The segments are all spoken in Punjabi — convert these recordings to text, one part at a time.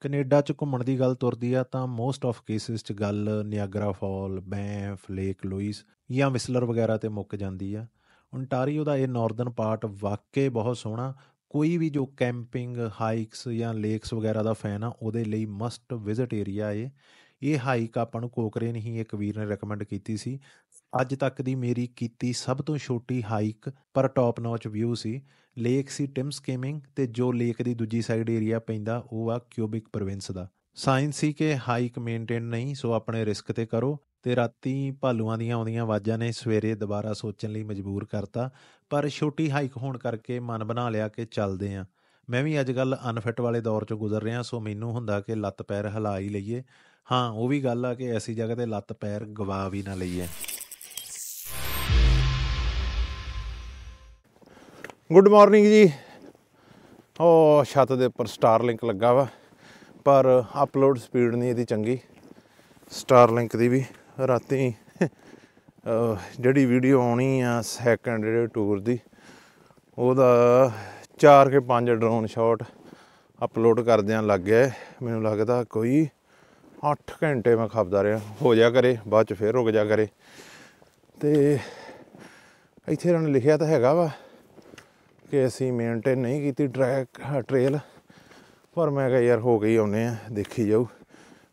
ਕੈਨੇਡਾ 'ਚ ਘੁੰਮਣ ਦੀ ਗੱਲ ਤੁਰਦੀ ਆ ਤਾਂ ਮੋਸਟ ਆਫ ਕੇਸਿਸ 'ਚ ਗੱਲ Niagara fall Banff Lake Louise ਜਾਂ ਵਿਸਲਰ ਵਗੈਰਾ ਤੇ ਮੁੱਕ ਜਾਂਦੀ ਆ ਓਨਟਾਰੀਓ ਦਾ ਇਹ ਨਾਰਦਰਨ ਪਾਰਟ ਵਾਕਈ ਬਹੁਤ ਸੋਹਣਾ ਕੋਈ ਵੀ ਜੋ ਕੈਂਪਿੰਗ ਹਾਈਕਸ ਜਾਂ ਲੇਕਸ ਵਗੈਰਾ ਦਾ ਫੈਨ ਆ ਉਹਦੇ ਲਈ ਮਸਟ ਵਿਜ਼ਿਟ ਏਰੀਆ ਏ ਇਹ ਹਾਈਕ ਆਪਾਂ ਨੂੰ ਕੋਕਰੇ ਨਹੀਂ ਇੱਕ ਵੀਰ ਨੇ ਰეკਮੈਂਡ ਕੀਤੀ ਸੀ ਅੱਜ ਤੱਕ ਦੀ ਮੇਰੀ ਕੀਤੀ ਸਭ ਤੋਂ ਛੋਟੀ ਹਾਈਕ ਪਰ ਟੌਪ ਨੌਚ ਵਿਊ ਸੀ ਲੇਕ ਸੀ ਟਿਮਸ ਕੇਮਿੰਗ ਤੇ ਜੋ ਲੇਕ ਦੀ ਦੂਜੀ ਸਾਈਡ ਏਰੀਆ ਪੈਂਦਾ ਉਹ ਆ ਕਿਊਬਿਕ ਪ੍ਰੋਵਿੰਸ ਦਾ ਸਾਇੰਸ ਸੀ ਕਿ ਹਾਈਕ ਮੇਨਟੇਨ ਨਹੀਂ ਸੋ ਆਪਣੇ ਰਿਸਕ ਤੇ ਕਰੋ ਤੇ ਰਾਤੀ ਭਾਲੂਆਂ ਦੀਆਂ ਆਉਂਦੀਆਂ ਆਵਾਜ਼ਾਂ ਨੇ ਸਵੇਰੇ ਦੁਬਾਰਾ ਸੋਚਣ ਲਈ ਮਜਬੂਰ ਕਰਤਾ ਪਰ ਛੋਟੀ ਹਾਈਕ ਹੋਣ ਕਰਕੇ ਮਨ ਬਣਾ ਲਿਆ ਕਿ ਚੱਲਦੇ ਆਂ ਮੈਂ ਵੀ ਅੱਜ ਕੱਲ ਅਨਫਿਟ ਵਾਲੇ ਦੌਰ ਚੋਂ ਗੁਜ਼ਰ ਰਿਹਾ ਸੋ ਮੈਨੂੰ ਹੁੰਦਾ ਕਿ ਲੱਤ ਪੈਰ ਹਿਲਾ ਹੀ ਲਈਏ ਹਾਂ ਉਹ ਵੀ ਗੱਲ ਆ ਕਿ ਐਸੀ ਜਗ੍ਹਾ ਤੇ ਲੱਤ ਪੈਰ ਗਵਾ ਵੀ ਨਾ ਲਈਏ ਗੁੱਡ ਮਾਰਨਿੰਗ ਜੀ ਉਹ ਛੱਤ ਦੇ ਉੱਪਰ ਸਟਾਰ ਲਿੰਕ ਲੱਗਾ ਵਾ ਪਰ ਅਪਲੋਡ ਸਪੀਡ ਨਹੀਂ ਇਹਦੀ ਚੰਗੀ ਸਟਾਰ ਲਿੰਕ ਦੀ ਵੀ ਰਾਤੀ ਜਿਹੜੀ ਵੀਡੀਓ ਆਉਣੀ ਆ ਸੈਕੰਡ ਜਿਹੜੇ ਟੂਰ ਦੀ ਉਹਦਾ 4 ਕੇ 5 ਡਰੋਨ ਸ਼ਾਟ ਅਪਲੋਡ ਕਰਦਿਆਂ ਲੱਗ ਗਿਆ ਮੈਨੂੰ ਲੱਗਦਾ ਕੋਈ 8 ਘੰਟੇ ਮੈਂ ਖਾਬਦਾ ਰਿਹਾ ਹੋ ਜਾ ਕਰੇ ਬਾਅਦ ਚ ਫੇਰ ਰੁਕ ਜਾ ਕਰੇ ਤੇ ਇੱਥੇ ਇਹਨਾਂ ਨੇ ਲਿਖਿਆ ਤਾਂ ਹੈਗਾ ਵਾ ਕਿ ਅਸੀਂ ਮੇਨਟੇਨ ਨਹੀਂ ਕੀਤੀ ਟਰੈਕ ਟ੍ਰੇਲ ਪਰ ਮੈਂ ਕਿਹਾ ਯਾਰ ਹੋ ਗਈ ਆਉਨੇ ਆ ਦੇਖੀ ਜਾਊ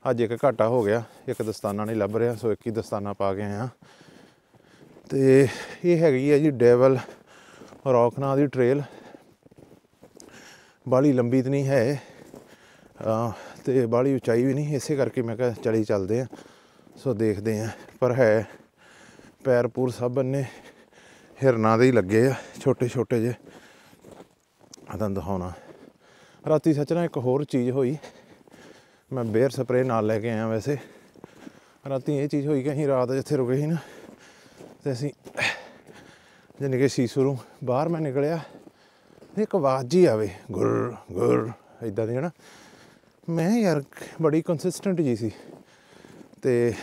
ਅੱਜ ਇੱਕ ਘਾਟਾ ਹੋ ਗਿਆ ਇੱਕ ਦਸਤਾਨਾ ਨਹੀਂ ਲੱਭ ਰਿਹਾ ਸੋ ਇੱਕ ਹੀ ਦਸਤਾਨਾ ਪਾ ਕੇ ਆਇਆ ਤੇ ਇਹ ਹੈਗੀ ਆ ਜੀ ਡੈਵਲ ਰੌਕਨਾ ਦੀ ਟ੍ਰੇਲ ਬਾਲੀ ਲੰਬੀ ਤੇ ਨਹੀਂ ਹੈ ਤੇ ਬਾਲੀ ਉਚਾਈ ਵੀ ਨਹੀਂ ਇਸੇ ਕਰਕੇ ਮੈਂ ਕਿਹਾ ਚਲੀ ਚੱਲਦੇ ਆ ਸੋ ਦੇਖਦੇ ਆ ਪਰ ਹੈ ਪੈਰਪੂਰ ਸਭ ਬੰਨੇ ਹਿਰਨਾ ਦੇ ਹੀ ਲੱਗੇ ਆ ਛੋਟੇ ਛੋਟੇ ਜੇ ਤੁਹਾਨੂੰ ਦਿਖਾਉਣਾ ਰਾਤੀ ਸੱਚ ਨਾਲ ਇੱਕ ਹੋਰ ਚੀਜ਼ ਹੋਈ ਮੈਂ ਬੇਅਰ ਸਪਰੇ ਨਾਲ ਲੈ ਕੇ ਆਇਆ ਵੈਸੇ ਰਾਤੀ ਇਹ ਚੀਜ਼ ਹੋਈ ਕਿ ਅਸੀਂ ਰਾਤ ਜਿੱਥੇ ਰੁਕੇ ਸੀ ਨਾ ਤੇ ਅਸੀਂ ਜਿੰਨੇ ਕਿ ਸ਼ੁਰੂ ਬਾਹਰ ਮੈਂ ਨਿਕਲਿਆ ਇੱਕ ਆਵਾਜ਼ ਜੀ ਆਵੇ ਗੁਰ ਗੁਰ ਇਦਾਂ ਦੀ ਹੈ ਨਾ ਮੈਂ ਯਾਰ ਬੜੀ ਕੰਸਿਸਟੈਂਟ ਜੀ ਸੀ ਤੇ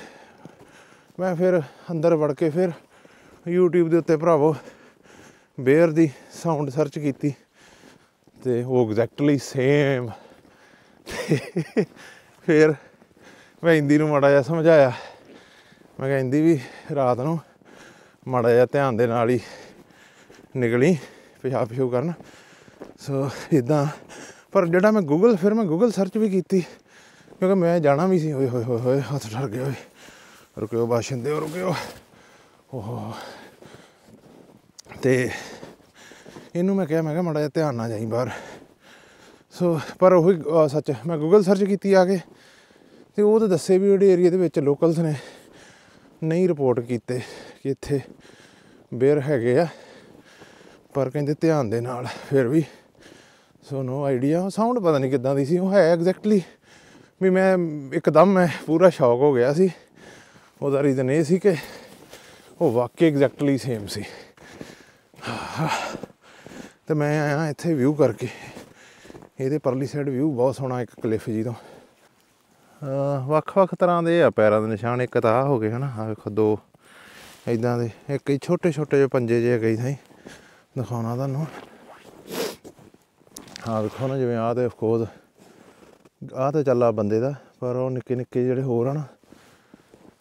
ਮੈਂ ਫਿਰ ਅੰਦਰ ਵੜ ਕੇ ਫਿਰ YouTube ਦੇ ਉੱਤੇ ਭਰਾਵੋ ਬੇਅਰ ਦੀ ਸਾਊਂਡ ਸਰਚ ਕੀਤੀ ਤੇ ਉਹ ਐਗਜ਼ੈਕਟਲੀ ਸੇਮ ਫਿਰ ਮੈਂ ਹਿੰਦੀ ਨੂੰ ਮੜਾ ਜਾ ਸਮਝਾਇਆ ਮੈਂ ਕਿਹਾ ਹਿੰਦੀ ਵੀ ਰਾਤ ਨੂੰ ਮੜਾ ਜਾ ਧਿਆਨ ਦੇ ਨਾਲ ਹੀ ਨਿਕਲੀ ਪਿਸ਼ਾਬ ਪਿਸ਼ੂ ਕਰਨ ਸੋ ਇਦਾਂ ਪਰ ਜਿਹੜਾ ਮੈਂ ਗੂਗਲ ਫਿਰ ਮੈਂ ਗੂਗਲ ਸਰਚ ਵੀ ਕੀਤੀ ਕਿਉਂਕਿ ਮੈਂ ਜਾਣਾ ਵੀ ਸੀ ਓਏ ਹੋਏ ਹੋਏ ਹੋਏ ਹੱਥ ਡਰ ਗਏ ਓਏ ਰੁਕਿਓ ਬਾਸ਼ਿੰਦੇ ਰੁਕਿਓ ਓਹੋ ਤੇ ਇਹਨੂੰ ਮੈਂ ਕਿਹਾ ਮੈਂ ਕਿਹਾ ਮੜਾ ਜਿਹਾ ਧਿਆਨ ਨਾ ਜਾਈ ਬਾਹਰ ਸੋ ਪਰ ਉਹ ਸੱਚ ਮੈਂ ਗੂਗਲ ਸਰਚ ਕੀਤੀ ਆ ਕੇ ਤੇ ਉਹ ਤਾਂ ਦੱਸੇ ਵੀ ਉਹਦੇ ਏਰੀਆ ਦੇ ਵਿੱਚ ਲੋਕਲਸ ਨੇ ਨਹੀਂ ਰਿਪੋਰਟ ਕੀਤੇ ਕਿ ਇੱਥੇ ਬੇਰ ਹੈਗੇ ਆ ਪਰ ਕਹਿੰਦੇ ਧਿਆਨ ਦੇ ਨਾਲ ਫਿਰ ਵੀ ਸੋ ਨੋ ਆਈਡੀਆ ਸਾਊਂਡ ਪਤਾ ਨਹੀਂ ਕਿੱਦਾਂ ਦੀ ਸੀ ਉਹ ਹੈ ਐਗਜ਼ੈਕਟਲੀ ਵੀ ਮੈਂ ਇੱਕਦਮ ਮੈਂ ਪੂਰਾ ਸ਼ੌਕ ਹੋ ਗਿਆ ਸੀ ਉਹਦਾ ਰੀਜ਼ਨ ਇਹ ਸੀ ਕਿ ਉਹ ਵਾਕਈ ਐਗਜ਼ੈਕਟਲੀ ਸੇਮ ਸੀ ਤੇ ਮੈਂ ਆਇਆ ਇੱਥੇ ਵਿਊ ਕਰਕੇ ਇਹਦੇ ਪਰਲੀ ਸਾਈਡ ਵਿਊ ਬਹੁਤ ਸੋਹਣਾ ਇੱਕ ਕਲਿਫ ਜੀ ਤੋਂ ਵੱਖ-ਵੱਖ ਤਰ੍ਹਾਂ ਦੇ ਆ ਪੈਰਾਂ ਦੇ ਨਿਸ਼ਾਨ ਇੱਕ ਤਾਂ ਆ ਹੋ ਗਏ ਹਨਾ ਆ ਵੇਖੋ ਦੋ ਇਦਾਂ ਦੇ ਇੱਕ ਹੀ ਛੋਟੇ-ਛੋਟੇ ਜਿਹੇ ਪੰਜੇ ਜਿਹੇ ਕਈ ਥਾਈ ਦਿਖਾਉਣਾ ਤੁਹਾਨੂੰ ਆ ਵੇਖੋ ਨਾ ਜਿਵੇਂ ਆ ਤੇ ਆਫ ਕੋਰਸ ਆ ਤਾਂ ਚੱਲਾ ਬੰਦੇ ਦਾ ਪਰ ਉਹ ਨਿੱਕੇ ਨਿੱਕੇ ਜਿਹੜੇ ਹੋਰ ਹਨ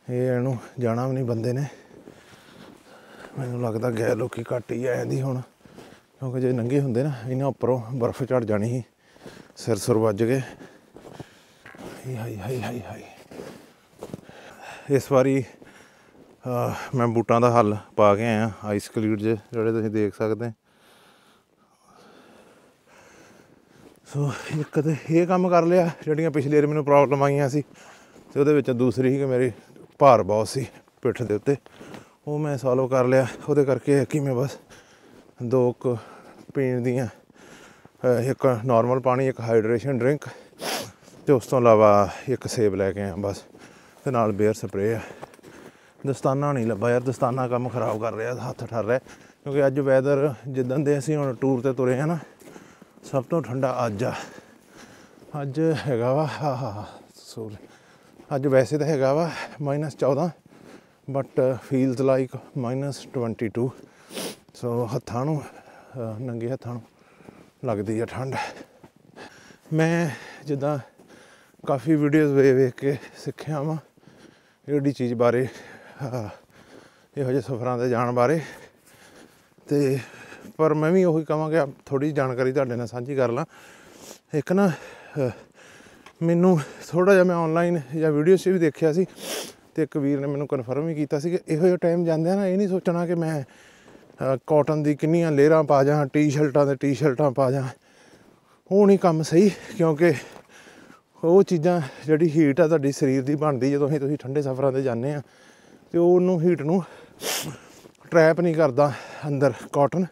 ਇਹ ਇਹਨੂੰ ਜਾਣਾ ਵੀ ਨਹੀਂ ਬੰਦੇ ਨੇ ਮੈਨੂੰ ਲੱਗਦਾ ਗੈਰ ਲੋਕੀ ਘੱਟ ਹੀ ਆਏ ਦੀ ਹੁਣ ਕਿਉਂਕਿ ਜੇ ਨੰਗੇ ਹੁੰਦੇ ਨਾ ਇਹਨਾਂ ਉੱਪਰੋਂ ਬਰਫ਼ ਚੜ ਜਾਣੀ ਸੀ ਸਿਰ ਸੁਰ ਵੱਜ ਗਏ ਹਾਈ ਹਾਈ ਹਾਈ ਹਾਈ ਇਸ ਵਾਰੀ ਮੈਂ ਬੂਟਾਂ ਦਾ ਹੱਲ ਪਾ ਕੇ ਆਇਆ ਆਈਸ ਕਲੀਡ ਜਿਹੜੇ ਤੁਸੀਂ ਦੇਖ ਸਕਦੇ ਸੋ ਇੱਕ ਤੇ ਇਹ ਕੰਮ ਕਰ ਲਿਆ ਜਿਹੜੀਆਂ ਪਿਛਲੇ ਵਾਰ ਮੈਨੂੰ ਪ੍ਰੋਬਲਮ ਆਈਆਂ ਸੀ ਤੇ ਉਹਦੇ ਵਿੱਚ ਦੂਸਰੀ ਸੀ ਕਿ ਮੇਰੀ ਭਾਰ ਬਹੁਤ ਸੀ ਪਿੱਠ ਦੇ ਉੱਤੇ ਉਹ ਮੈਂ ਸੋਲਵ ਕਰ ਲਿਆ ਉਹਦੇ ਕਰਕੇ ਕਿ ਮੈਂ ਬਸ ਦੋ ਕੁ ਪੀਣ ਦੀਆਂ ਇੱਕ ਨਾਰਮਲ ਪਾਣੀ ਇੱਕ ਹਾਈਡਰੇਸ਼ਨ ਡਰਿੰਕ ਤੇ ਉਸ ਤੋਂ ਇਲਾਵਾ ਇੱਕ ਸੇਬ ਲੈ ਕੇ ਆ ਬਸ ਤੇ ਨਾਲ ਬੇਅਰ ਸਪਰੇਅ ਆ ਦਸਤਾਨਾ ਨਹੀਂ ਲੱਭਾ ਯਾਰ ਦਸਤਾਨਾ ਕੰਮ ਖਰਾਬ ਕਰ ਰਿਹਾ ਹੱਥ ਠਰ ਰਿਹਾ ਕਿਉਂਕਿ ਅੱਜ ਵੈਦਰ ਜਿੱਦਾਂ ਦੇ ਅਸੀਂ ਹੁਣ ਟੂਰ ਤੇ ਤੁਰੇ ਆ ਨਾ ਸਭ ਤੋਂ ਠੰਡਾ ਅੱਜ ਆ ਅੱਜ ਹੈਗਾ ਵਾ ਸੋਰ ਅੱਜ ਵੈਸੇ ਤਾਂ ਹੈਗਾ ਵਾ -14 ਬਟ ਫੀਲਸ ਲਾਈਕ -22 ਸੋ ਹੱਥਾਂ ਨੂੰ ਨੰਗੇ ਹੱਥਾਂ ਨੂੰ ਲੱਗਦੀ ਆ ਠੰਡ ਮੈਂ ਜਿੱਦਾਂ ਕਾਫੀ ਵੀਡੀਓਜ਼ ਵੇ ਵੇਖ ਕੇ ਸਿੱਖਿਆ ਵਾਂ ਇਹੜੀ ਚੀਜ਼ ਬਾਰੇ ਇਹੋ ਜਿਹੇ ਸਫਰਾਂ ਦੇ ਜਾਣ ਬਾਰੇ ਤੇ ਪਰ ਮੈਂ ਵੀ ਉਹੀ ਕਹਾਂਗਾ ਥੋੜੀ ਜਾਣਕਾਰੀ ਤੁਹਾਡੇ ਨਾਲ ਸਾਂਝੀ ਕਰ ਲਾਂ ਇੱਕ ਨਾ ਮੈਨੂੰ ਥੋੜਾ ਜਿਹਾ ਮੈਂ ਆਨਲਾਈਨ ਜਾਂ ਵੀਡੀਓ 'ਚ ਵੀ ਦੇਖਿਆ ਸੀ ਤੇ ਇੱਕ ਵੀਰ ਨੇ ਮੈਨੂੰ ਕਨਫਰਮ ਵੀ ਕੀਤਾ ਸੀ ਕਿ ਇਹੋ ਜਿਹਾ ਟਾਈਮ ਜਾਂਦੇ ਆ ਨਾ ਇਹ ਨਹੀਂ ਸੋਚਣਾ ਕਿ ਮੈਂ ਕਾਟਨ ਦੀ ਕਿੰਨੀਆਂ ਲੇਅਰਾਂ ਪਾ ਜਾਂ ਟੀ-ਸ਼ਰਟਾਂ ਦੇ ਟੀ-ਸ਼ਰਟਾਂ ਪਾ ਜਾਂ ਉਹ ਨਹੀਂ ਕੰਮ ਸਹੀ ਕਿਉਂਕਿ ਉਹ ਚੀਜ਼ਾਂ ਜਿਹੜੀ ਹੀਟ ਆ ਤੁਹਾਡੀ ਸਰੀਰ ਦੀ ਬਣਦੀ ਜਦੋਂ ਅਸੀਂ ਤੁਸੀਂ ਠੰਡੇ ਸਫ਼ਰਾਂ ਤੇ ਜਾਂਦੇ ਆ ਤੇ ਉਹ ਉਹਨੂੰ ਹੀਟ ਨੂੰ ਟ੍ਰੈਪ ਨਹੀਂ ਕਰਦਾ ਅੰਦਰ ਕਾਟਨ